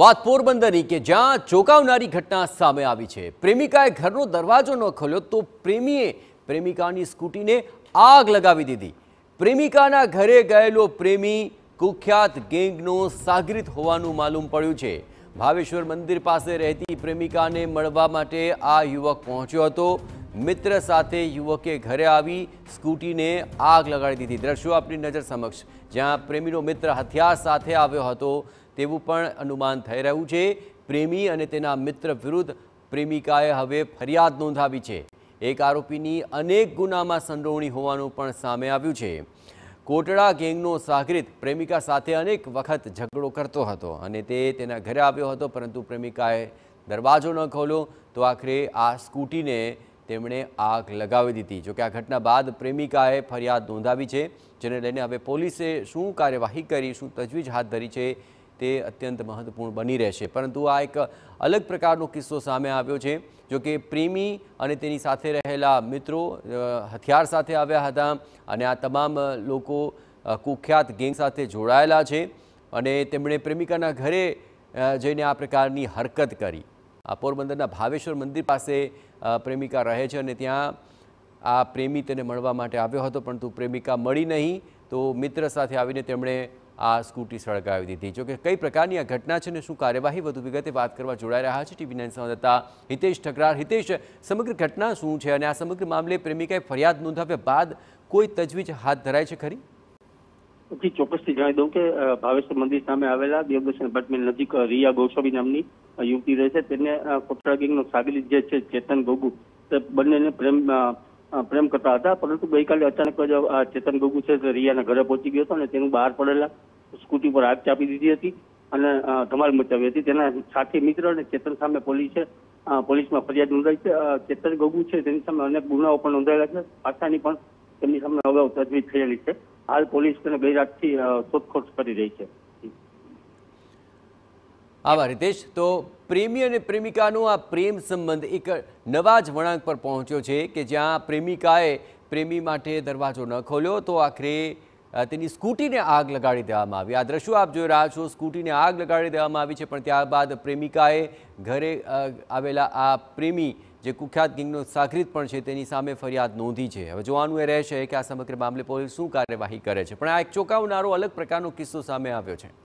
વાત પોરબંદરની કે જ્યાં ચોંકાવનારી ઘટના સામે આવી છે પ્રેમિકાએ ઘરનો દરવાજો ન ખોલ્યો તો પ્રેમીએ પ્રેમિકાની સ્કૂટીને આગ લગાવી દીધી પ્રેમિકાના ઘરે ગયેલો પ્રેમી કુખ્યાત ગેંગનો સાગરીત હોવાનું માલુમ પડ્યું છે ભાવેશ્વર મંદિર પાસે રહેતી પ્રેમિકાને મળવા માટે આ યુવક પહોંચ્યો હતો મિત્ર સાથે યુવકે ઘરે આવી સ્કૂટીને આગ લગાડી દીધી દ્રશ્યો આપની નજર સમક્ષ જ્યાં પ્રેમીનો મિત્ર હથિયાર સાથે આવ્યો હતો તેવું પણ અનુમાન થઈ રહ્યું છે પ્રેમી અને તેના મિત્ર વિરુદ્ધ પ્રેમિકાએ હવે ફરિયાદ નોંધાવી છે એક આરોપીની અનેક ગુનામાં સંડોવણી હોવાનું પણ સામે આવ્યું છે કોટડા ગેંગનો સાગરીત પ્રેમિકા સાથે અનેક વખત ઝઘડો કરતો હતો અને તે તેના ઘરે આવ્યો હતો પરંતુ પ્રેમિકાએ દરવાજો ન ખોલ્યો તો આખરે આ સ્કૂટીને તેમણે આગ લગાવી દીધી જોકે આ ઘટના બાદ પ્રેમિકાએ ફરિયાદ નોંધાવી છે જેને લઈને હવે પોલીસે શું કાર્યવાહી કરી શું તજવીજ હાથ ધરી છે તે અત્યંત મહત્વપૂર્ણ બની રહેશે પરંતુ આ એક અલગ પ્રકારનો કિસ્સો સામે આવ્યો છે જો કે પ્રેમી અને તેની સાથે રહેલા મિત્રો હથિયાર સાથે આવ્યા હતા અને આ તમામ લોકો કુખ્યાત ગેંગ સાથે જોડાયેલા છે અને તેમણે પ્રેમિકાના ઘરે જઈને આ પ્રકારની હરકત કરી આ પોરબંદરના ભાવેશ્વર મંદિર પાસે પ્રેમિકા રહે છે અને ત્યાં આ પ્રેમી તેને મળવા માટે આવ્યો હતો પરંતુ પ્રેમિકા મળી નહીં તો મિત્ર સાથે આવીને તેમણે આ સ્કૂટી સળગાવી દીધી જોકે કઈ પ્રકારની આ ઘટના છે અને શું કાર્યવાહી વધુ વિગતે વાત કરવા જોડાઈ રહ્યા છે ટીવી નાઇન સંવાદદાતા હિતેશ ઠકરાર હિતેશ સમગ્ર ઘટના શું છે અને આ સમગ્ર મામલે પ્રેમિકાએ ફરિયાદ નોંધાવ્યા બાદ કોઈ તજવીજ હાથ ધરાય છે ખરી જી ચોક્કસથી જણાવી દઉં કે ભાવેશ્વર મંદિર સામે આવેલા દેવદર્શન એપાર્ટમેન્ટ નજીક રિયા ગોસ્વામી નામની યુવતી રહે છે તેને કોટરા ગેંગનો સાગલિત જે છે ચેતન ગોગુ તે બંનેને પ્રેમ પ્રેમ કરતા હતા પરંતુ ગઈકાલે અચાનક જ ચેતન ગોગુ છે રિયાના ઘરે પહોંચી ગયો હતો અને તેનું બહાર પડેલા સ્કૂટી પર આગ ચાપી દીધી હતી અને ધમાલ મચાવી હતી તેના સાથી મિત્ર અને ચેતન સામે પોલીસે પોલીસમાં ફરિયાદ નોંધાઈ છે ચેતન ગગુ છે તેની સામે અનેક ગુનાઓ પણ નોંધાયેલા છે પાછાની પણ તેમની સામે અગાઉ તજવીજ થયેલી છે હાલ પોલીસ તેને ગઈરાતથી શોધખોળ કરી રહી છે આવા રીતેશ તો પ્રેમી અને પ્રેમિકાનો આ પ્રેમ સંબંધ એક નવા જ વળાંક પર પહોંચ્યો છે કે જ્યાં પ્રેમિકાએ પ્રેમી માટે દરવાજો ન ખોલ્યો તો આખરે તેની સ્કૂટીને આગ લગાડી દેવામાં આવી આ દ્રશ્યો આપ જોઈ રહ્યા છો સ્કૂટીને આગ લગાડી દેવામાં આવી છે પણ ત્યારબાદ પ્રેમિકાએ ઘરે આવેલા આ પ્રેમી જે કુખ્યાત ગેંગનો સાગરીત પણ છે તેની સામે ફરિયાદ નોંધી છે હવે જોવાનું એ રહેશે કે આ સમગ્ર મામલે પોલીસ શું કાર્યવાહી કરે છે પણ આ એક ચોંકાવનારો અલગ પ્રકારનો કિસ્સો સામે આવ્યો છે